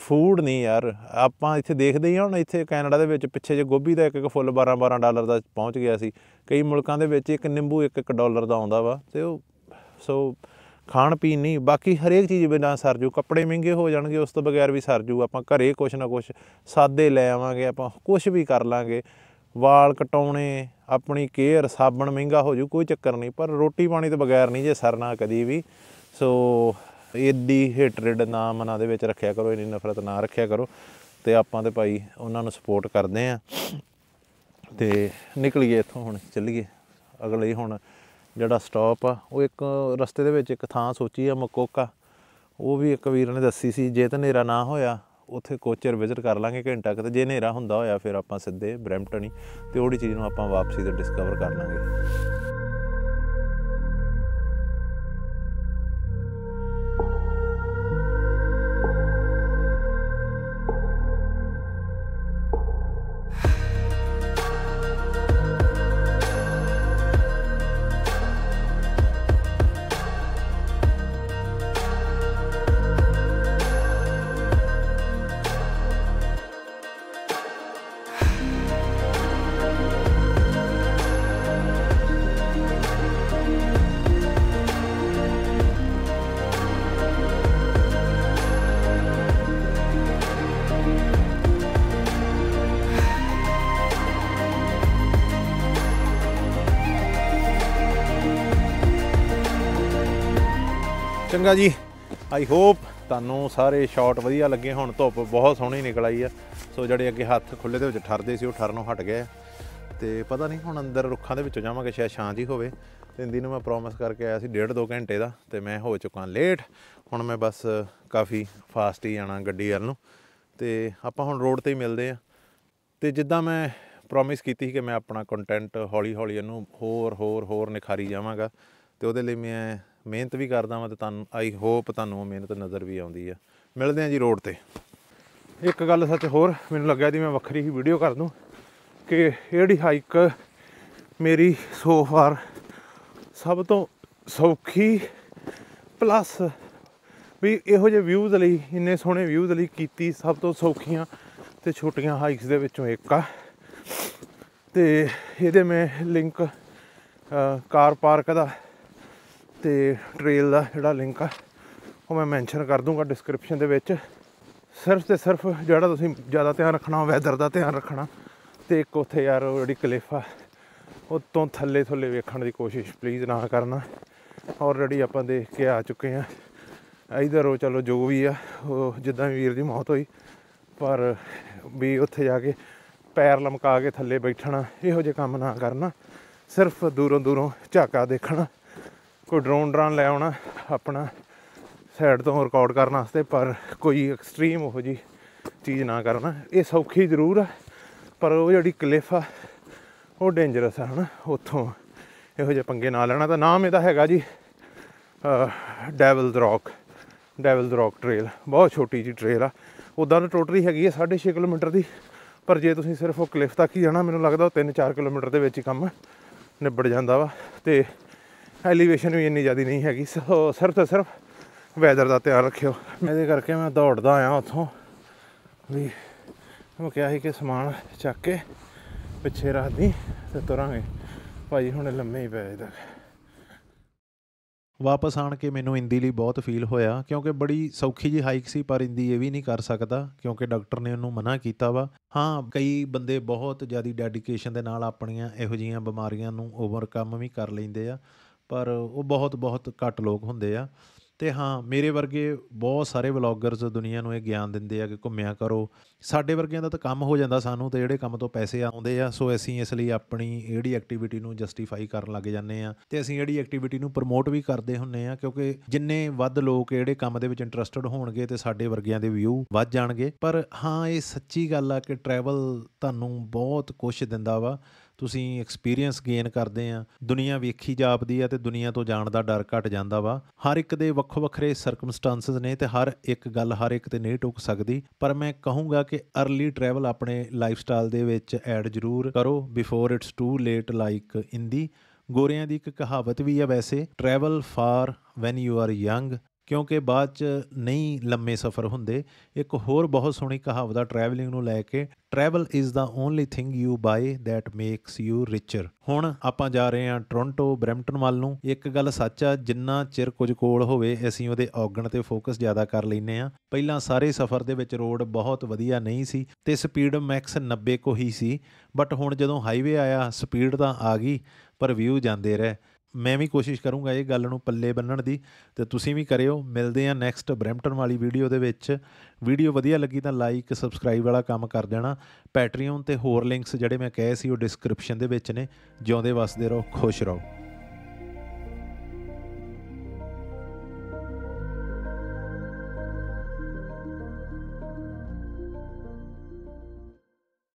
ਫੂਡ ਨਹੀਂ ਯਾਰ ਆਪਾਂ ਇੱਥੇ ਦੇਖਦੇ ਹੀ ਹੁਣ ਇੱਥੇ ਕੈਨੇਡਾ ਦੇ ਵਿੱਚ ਪਿੱਛੇ ਜੇ ਗੋਭੀ ਦਾ ਇੱਕ ਇੱਕ ਫੁੱਲ 12 12 ਡਾਲਰ ਦਾ ਪਹੁੰਚ ਗਿਆ ਸੀ ਕਈ ਮੁਲਕਾਂ ਦੇ ਵਿੱਚ ਇੱਕ ਨਿੰਬੂ ਇੱਕ ਇੱਕ ਡਾਲਰ ਦਾ ਆਉਂਦਾ ਵਾ ਤੇ ਉਹ ਸੋ ਖਾਣ ਪੀਣ ਨਹੀਂ ਬਾਕੀ ਹਰੇਕ ਚੀਜ਼ ਬਿਨਾਂ ਸਰਜੂ ਕੱਪੜੇ ਮਹਿੰਗੇ ਹੋ ਜਾਣਗੇ ਉਸ ਤੋਂ ਬਗੈਰ ਵੀ ਸਰਜੂ ਆਪਾਂ ਘਰੇ ਕੁਛ ਨਾ ਕੁਛ ਸਾਦੇ ਲੈ ਆਵਾਂਗੇ ਆਪਾਂ ਕੁਛ ਵੀ ਕਰ ਲਾਂਗੇ ਵਾਲ ਕਟਾਉਣੇ ਆਪਣੀ ਕੇਅਰ ਸਾਬਣ ਮਹਿੰਗਾ ਹੋ ਜੂ ਕੋਈ ਚੱਕਰ ਨਹੀਂ ਪਰ ਰੋਟੀ ਪਾਣੀ ਤੋਂ ਬਗੈਰ ਨਹੀਂ ਜੇ ਸਰਨਾ ਕਦੀ ਵੀ ਸੋ ਇਹਦੀ ਹੇਟਰਡ ਨਾ ਮਨਾਂ ਦੇ ਵਿੱਚ ਰੱਖਿਆ ਕਰੋ ਇੰਨੀ ਨਫ਼ਰਤ ਨਾ ਰੱਖਿਆ ਕਰੋ ਤੇ ਆਪਾਂ ਤੇ ਭਾਈ ਉਹਨਾਂ ਨੂੰ ਸਪੋਰਟ ਕਰਦੇ ਆ ਤੇ ਨਿਕਲੀਏ ਇੱਥੋਂ ਹੁਣ ਚੱਲੀਏ ਅਗਲੇ ਹੁਣ ਜਿਹੜਾ ਸਟਾਪ ਆ ਉਹ ਇੱਕ ਰਸਤੇ ਦੇ ਵਿੱਚ ਇੱਕ ਥਾਂ ਸੋਚੀ ਆ ਮਕੋਕਾ ਉਹ ਵੀ ਇੱਕ ਵੀਰ ਨੇ ਦੱਸੀ ਸੀ ਜੇ ਤਾਂ ਨੇਰਾ ਨਾ ਹੋਇਆ ਉੱਥੇ ਕੋਚਰ ਵਿਜ਼ਿਟ ਕਰ ਲਾਂਗੇ ਘੰਟਾ ਕਿਤੇ ਜੇ ਨੇਰਾ ਹੁੰਦਾ ਹੋਇਆ ਫਿਰ ਆਪਾਂ ਸਿੱਧੇ ਬ੍ਰੈਂਪਟਨ ਹੀ ਤੇ ਉਹੜੀ ਚੀਜ਼ ਨੂੰ ਆਪਾਂ ਵਾਪਸੀ ਤੇ ਡਿਸਕਵਰ ਕਰ ਲਾਂਗੇ ਚੰਗਾ ਜੀ ਆਈ ਹੋਪ ਤੁਹਾਨੂੰ ਸਾਰੇ ਸ਼ਾਟ ਵਧੀਆ ਲੱਗੇ ਹੁਣ ਧੁੱਪ ਬਹੁਤ ਸੋਹਣੀ ਨਿਕਲ ਆਈ ਆ ਸੋ ਜਿਹੜੇ ਅੱਗੇ ਹੱਥ ਖੁੱਲੇ ਦੇ ਵਿੱਚ ਠਰਦੇ ਸੀ ਉਹ ਠਰਨੋਂ ਹਟ ਗਏ ਤੇ ਪਤਾ ਨਹੀਂ ਹੁਣ ਅੰਦਰ ਰੁੱਖਾਂ ਦੇ ਵਿੱਚੋਂ ਜਾਵਾਂਗੇ ਸ਼ਾਇਦ ਛਾਂ ਜੀ ਹੋਵੇ ਹਿੰਦੀ ਨੂੰ ਮੈਂ ਪ੍ਰੋਮਿਸ ਕਰਕੇ ਆਇਆ ਸੀ ਡੇਢ 2 ਘੰਟੇ ਦਾ ਤੇ ਮੈਂ ਹੋ ਚੁੱਕਾ ਲੇਟ ਹੁਣ ਮੈਂ ਬਸ ਕਾਫੀ ਫਾਸਟ ਹੀ ਜਾਣਾ ਗੱਡੀ ਵੱਲ ਨੂੰ ਤੇ ਆਪਾਂ ਹੁਣ ਰੋਡ ਤੇ ਹੀ ਮਿਲਦੇ ਆ ਤੇ ਜਿੱਦਾਂ ਮੈਂ ਪ੍ਰੋਮਿਸ ਕੀਤੀ ਸੀ ਕਿ ਮੈਂ ਆਪਣਾ ਕੰਟੈਂਟ ਹੌਲੀ ਹੌਲੀ ਇਹਨੂੰ ਹੋਰ ਹੋਰ ਹੋਰ ਨਿਖਾਰੀ ਜਾਵਾਂਗਾ ਤੇ ਉਹਦੇ ਲਈ ਮੈਂ ਮਿਹਨਤ ਵੀ ਕਰਦਾ ਮੈਂ ਤੇ ਤੁਹਾਨੂੰ ਆਈ ਹੋਪ ਤੁਹਾਨੂੰ ਮਿਹਨਤ ਨਜ਼ਰ ਵੀ ਆਉਂਦੀ ਆ ਮਿਲਦੇ ਆ ਜੀ ਰੋਡ ਤੇ ਇੱਕ ਗੱਲ ਸੱਚ ਹੋਰ ਮੈਨੂੰ ਲੱਗਿਆ ਦੀ ਮੈਂ ਵੱਖਰੀ ਹੀ ਵੀਡੀਓ ਕਰ ਦੂੰ ਕਿ ਇਹ ਜਿਹੜੀ ਹਾਈਕ ਮੇਰੀ ਸੋ ਫਾਰ ਸਭ ਤੋਂ ਸੌਖੀ ਪਲੱਸ ਵੀ ਇਹੋ ਜਿਹੇ ਵਿਊਜ਼ ਲਈ ਇੰਨੇ ਸੋਹਣੇ ਵਿਊਜ਼ ਲਈ ਕੀਤੀ ਸਭ ਤੋਂ ਸੌਖੀਆਂ ਤੇ ਛੋਟੀਆਂ ਹਾਈਕਸ ਦੇ ਵਿੱਚੋਂ ਇੱਕ ਆ ਤੇ ਇਹਦੇ ਮੈਂ ਲਿੰਕ ਕਾਰ ਪਾਰਕ ਦਾ ਤੇ ਟ੍ਰੇਲ ਦਾ ਜਿਹੜਾ ਲਿੰਕ ਆ ਉਹ ਮੈਂ ਮੈਂਸ਼ਨ ਕਰ ਦੂੰਗਾ ਡਿਸਕ੍ਰਿਪਸ਼ਨ ਦੇ ਵਿੱਚ ਸਿਰਫ ਤੇ ਸਿਰਫ ਜਿਹੜਾ ਤੁਸੀਂ ਜ਼ਿਆਦਾ ਧਿਆਨ ਰੱਖਣਾ ਵੈਦਰ ਦਾ ਧਿਆਨ ਰੱਖਣਾ ਤੇ ਇੱਕ ਉੱਥੇ ਯਾਰ ਉਹ ਜਿਹੜੀ ਕਲਿਫ ਆ ਉਤੋਂ ਥੱਲੇ ਥੱਲੇ ਵੇਖਣ ਦੀ ਕੋਸ਼ਿਸ਼ ਪਲੀਜ਼ ਨਾ ਕਰਨਾ ਆਲਰੇਡੀ ਆਪਾਂ ਦੇਖ ਕੇ ਆ ਚੁੱਕੇ ਆ ਇਧਰ ਉਹ ਚਲੋ ਜੋ ਵੀ ਆ ਉਹ ਜਿੱਦਾਂ ਵੀਰ ਦੀ ਮੌਤ ਹੋਈ ਪਰ ਵੀ ਉੱਥੇ ਜਾ ਕੇ ਪੈਰ ਲਮਕਾ ਕੇ ਥੱਲੇ ਬੈਠਣਾ ਇਹੋ ਜਿਹੇ ਕੰਮ ਨਾ ਕਰਨਾ ਸਿਰਫ ਦੂਰੋਂ ਦੂਰੋਂ ਝਾਕਾ ਦੇਖਣਾ ਕੋਈ ਡਰੋਨ ਡਰਾਨ ਲੈ ਆਉਣਾ ਆਪਣਾ ਸਾਈਡ ਤੋਂ ਰਿਕਾਰਡ ਕਰਨ ਵਾਸਤੇ ਪਰ ਕੋਈ ਐਕਸਟ੍ਰੀਮ ਉਹ ਜੀ ਚੀਜ਼ ਨਾ ਕਰਨਾ ਇਹ ਸੌਖੀ ਜ਼ਰੂਰ ਆ ਪਰ ਉਹ ਜਿਹੜੀ ਕਲਿਫ ਆ ਉਹ ਡੇਂਜਰਸ ਆ ਹਨਾ ਉੱਥੋਂ ਇਹੋ ਜਿਹੇ ਪੰਗੇ ਨਾ ਲੈਣਾ ਤਾਂ ਨਾਮ ਇਹਦਾ ਹੈਗਾ ਜੀ Devil's Rock Devil's Rock trail ਬਹੁਤ ਛੋਟੀ ਜੀ ਟ੍ਰੇਲ ਆ ਉਦਾਂ ਤਾਂ ਟੋਟਲੀ ਹੈਗੀ ਹੈ 6.5 ਕਿਲੋਮੀਟਰ ਦੀ ਪਰ ਜੇ ਤੁਸੀਂ ਸਿਰਫ ਉਹ ਕਲਿਫ ਤੱਕ ਹੀ ਜਾਣਾ ਮੈਨੂੰ ਲੱਗਦਾ ਉਹ 3-4 ਕਿਲੋਮੀਟਰ ਦੇ ਵਿੱਚ ਹੀ ਕੰਮ ਨਿਬੜ ਜਾਂਦਾ ਵਾ ਤੇ ਐਲੀਵੇਸ਼ਨ ਵੀ ਇੰਨੀ ਜ਼ਿਆਦੀ ਨਹੀਂ ਹੈਗੀ ਸੋ ਸਿਰਫ ਤੇ ਸਿਰਫ ਵੈਦਰ ਦਾ ਧਿਆਨ ਰੱਖਿਓ ਇਹਦੇ ਕਰਕੇ ਮੈਂ ਦੌੜਦਾ ਆਇਆ ਉੱਥੋਂ ਵੀ ਉਹ ਕਿਹਾ ਸੀ ਕਿ ਸਮਾਨ ਚੱਕ ਕੇ ਪਿੱਛੇ ਰੱਖ ਦੀ ਤੇ ਤੁਰਾਂਗੇ ਭਾਈ ਹੁਣ ਲੰਮੇ ਹੀ ਪਏ ਤੱਕ ਵਾਪਸ ਆਣ ਕੇ ਮੈਨੂੰ ਇੰਦੀ ਲਈ ਬਹੁਤ ਫੀਲ ਹੋਇਆ ਕਿਉਂਕਿ ਬੜੀ ਸੌਖੀ ਜੀ ਹਾਈਕ ਸੀ ਪਰ ਇੰਦੀ ਇਹ ਵੀ ਨਹੀਂ ਕਰ ਸਕਦਾ ਕਿਉਂਕਿ ਡਾਕਟਰ ਨੇ ਉਹਨੂੰ ਮਨਾ ਕੀਤਾ ਵਾ ਹਾਂ ਕਈ ਬੰਦੇ ਬਹੁਤ ਜ਼ਿਆਦੀ ਡੈਡੀਕੇਸ਼ਨ ਦੇ ਨਾਲ ਆਪਣੀਆਂ ਇਹੋ ਜੀਆਂ ਬਿਮਾਰੀਆਂ ਨੂੰ ਓਵਰਕਮ ਵੀ ਕਰ ਲੈਂਦੇ ਆ ਪਰ ਉਹ ਬਹੁਤ ਬਹੁਤ ਘੱਟ ਲੋਕ ਹੁੰਦੇ ਆ ਤੇ ਹਾਂ ਮੇਰੇ ਵਰਗੇ ਬਹੁਤ ਸਾਰੇ ਵਲੌਗਰਸ ਦੁਨੀਆ ਨੂੰ ਇਹ ਗਿਆਨ ਦਿੰਦੇ ਆ ਕਿ ਘੁੰਮਿਆ ਕਰੋ ਸਾਡੇ ਵਰਗਿਆਂ ਦਾ ਤਾਂ ਕੰਮ ਹੋ ਜਾਂਦਾ ਸਾਨੂੰ ਤੇ ਜਿਹੜੇ ਕੰਮ ਤੋਂ ਪੈਸੇ ਆਉਂਦੇ ਆ ਸੋ ਅਸੀਂ ਇਸ ਲਈ ਆਪਣੀ ਜਿਹੜੀ ਐਕਟੀਵਿਟੀ ਨੂੰ ਜਸਟੀਫਾਈ ਕਰਨ ਲੱਗ ਜਾਂਦੇ ਆ ਤੇ ਅਸੀਂ ਜਿਹੜੀ ਐਕਟੀਵਿਟੀ ਨੂੰ ਪ੍ਰਮੋਟ ਵੀ ਕਰਦੇ ਹੁੰਨੇ ਆ ਕਿਉਂਕਿ ਜਿੰਨੇ ਵੱਧ ਲੋਕ ਜਿਹੜੇ ਕੰਮ ਦੇ ਵਿੱਚ ਇੰਟਰਸਟਡ ਹੋਣਗੇ ਤੇ ਸਾਡੇ ਵਰਗਿਆਂ ਦੇ ਵਿਊ ਵੱਧ ਜਾਣਗੇ ਪਰ ਹਾਂ ਇਹ ਸੱਚੀ ਗੱਲ ਆ ਕਿ ਟਰੈਵਲ ਤੁਹਾਨੂੰ ਬਹੁਤ ਕੁਝ ਦਿੰਦਾ ਵਾ ਤੁਸੀਂ ਐਕਸਪੀਰੀਅੰਸ ਗੇਨ ਕਰਦੇ ਆ ਦੁਨੀਆ ਵੇਖੀ ਜਾਪਦੀ ਆ ਤੇ ਦੁਨੀਆ ਤੋਂ ਜਾਣ ਦਾ ਡਰ ਘਟ ਜਾਂਦਾ ਵਾ ਹਰ ਇੱਕ ਦੇ ਵੱਖ ਵੱਖਰੇ ਸਰਕਮਸਟੈਂਸਸ ਨੇ ਤੇ ਹਰ ਇੱਕ ਗੱਲ ਹਰ ਇੱਕ ਤੇ ਨਹੀਂ ਟੁੱਕ ਸਕਦੀ ਪਰ ਮੈਂ ਕਹੂੰਗਾ ਕਿ अर्ਲੀ ਟਰੈਵਲ ਆਪਣੇ ਲਾਈਫਸਟਾਈਲ ਦੇ ਵਿੱਚ ਐਡ ਜ਼ਰੂਰ ਕਰੋ before it's too late like ਇੰਦੀ ਗੋਰਿਆਂ ਦੀ ਇੱਕ ਕਹਾਵਤ ਵੀ ਆ ਵੈਸੇ travel far when you are young ਕਿਉਂਕਿ ਬਾਅਦ ਚ ਨਹੀਂ ਲੰਮੇ ਸਫ਼ਰ ਹੁੰਦੇ ਇੱਕ ਹੋਰ ਬਹੁਤ ਸੋਹਣੀ ਕਹਾਵਤ ਆ ਟਰੈਵਲਿੰਗ ਨੂੰ ਲੈ ਕੇ travel is the only thing you buy that makes you richer ਹੁਣ ਆਪਾਂ ਜਾ ਰਹੇ ਹਾਂ ਟੋਰਾਂਟੋ ਬ੍ਰੈਂਟਨ ਵੱਲ ਨੂੰ ਇੱਕ ਗੱਲ ਸੱਚ ਆ ਜਿੰਨਾ ਚਿਰ ਕੁਝ ਕੋਲ ਹੋਵੇ ਅਸੀਂ ਉਹਦੇ ਔਗਣ ਤੇ ਫੋਕਸ ਜ਼ਿਆਦਾ ਕਰ ਲੈਨੇ ਆ ਪਹਿਲਾਂ ਸਾਰੇ ਸਫ਼ਰ ਦੇ ਵਿੱਚ ਰੋਡ ਬਹੁਤ ਵਧੀਆ ਨਹੀਂ ਸੀ ਤੇ ਸਪੀਡ ਮੈਕਸ 90 ਕੋ ਹੀ ਸੀ ਬਟ ਹੁਣ ਜਦੋਂ ਹਾਈਵੇ ਆਇਆ ਸਪੀਡ ਤਾਂ ਆ ਗਈ ਪਰ ਵਿਊ ਜਾਂਦੇ ਰਹੇ ਮੈਂ ਵੀ ਕੋਸ਼ਿਸ਼ ਕਰੂੰਗਾ ਇਹ ਗੱਲ ਨੂੰ ਪੱਲੇ ਬੰਨਣ ਦੀ ਤੇ ਤੁਸੀਂ ਵੀ ਕਰਿਓ ਮਿਲਦੇ ਆ ਨੈਕਸਟ ਬ੍ਰੈਂਪਟਨ ਵਾਲੀ ਵੀਡੀਓ ਦੇ ਵਿੱਚ ਵੀਡੀਓ ਵਧੀਆ ਲੱਗੀ ਤਾਂ ਲਾਈਕ ਸਬਸਕ੍ਰਾਈਬ ਵਾਲਾ ਕੰਮ ਕਰ ਦੇਣਾ ਪੈਟਰੀਅਨ ਤੇ ਹੋਰ ਲਿੰਕਸ ਜਿਹੜੇ ਮੈਂ ਕਹੇ ਸੀ ਉਹ ਡਿਸਕ੍ਰਿਪਸ਼ਨ ਦੇ ਵਿੱਚ ਨੇ ਜਿਉਂਦੇ ਵਸਦੇ ਰਹੋ ਖੁਸ਼ ਰਹੋ